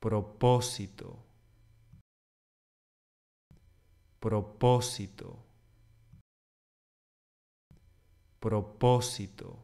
propósito, propósito, propósito.